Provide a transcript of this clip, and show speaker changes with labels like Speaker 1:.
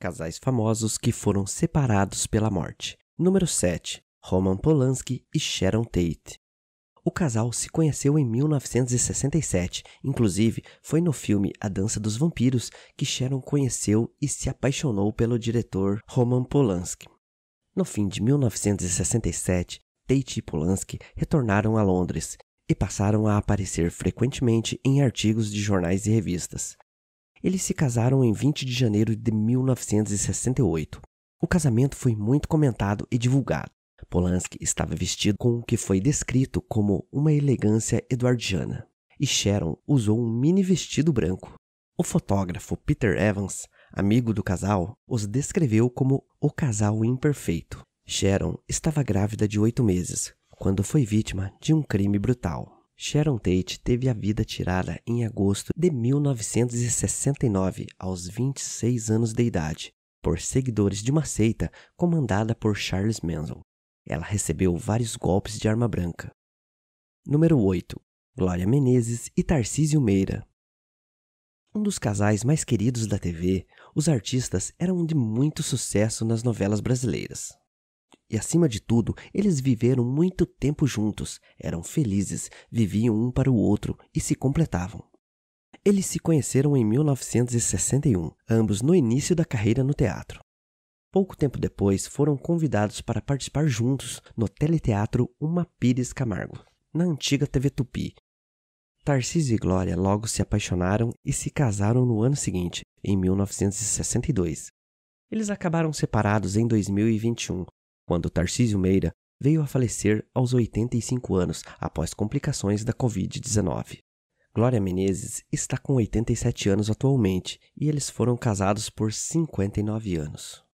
Speaker 1: Casais famosos que foram separados pela morte. Número 7. Roman Polanski e Sharon Tate. O casal se conheceu em 1967, inclusive foi no filme A Dança dos Vampiros que Sharon conheceu e se apaixonou pelo diretor Roman Polanski. No fim de 1967, Tate e Polanski retornaram a Londres e passaram a aparecer frequentemente em artigos de jornais e revistas. Eles se casaram em 20 de janeiro de 1968. O casamento foi muito comentado e divulgado. Polanski estava vestido com o que foi descrito como uma elegância eduardiana, e Sharon usou um mini vestido branco. O fotógrafo Peter Evans, amigo do casal, os descreveu como o casal imperfeito. Sharon estava grávida de oito meses quando foi vítima de um crime brutal. Sharon Tate teve a vida tirada em agosto de 1969, aos 26 anos de idade, por seguidores de uma seita comandada por Charles Manson. Ela recebeu vários golpes de arma branca. Número 8. Glória Menezes e Tarcísio Meira. Um dos casais mais queridos da TV, os artistas eram de muito sucesso nas novelas brasileiras. E acima de tudo, eles viveram muito tempo juntos, eram felizes, viviam um para o outro e se completavam. Eles se conheceram em 1961, ambos no início da carreira no teatro. Pouco tempo depois, foram convidados para participar juntos no teleteatro Uma Pires Camargo, na antiga TV Tupi. Tarcísio e Glória logo se apaixonaram e se casaram no ano seguinte, em 1962. Eles acabaram separados em 2021, quando Tarcísio Meira veio a falecer aos 85 anos após complicações da Covid-19. Glória Menezes está com 87 anos atualmente e eles foram casados por 59 anos.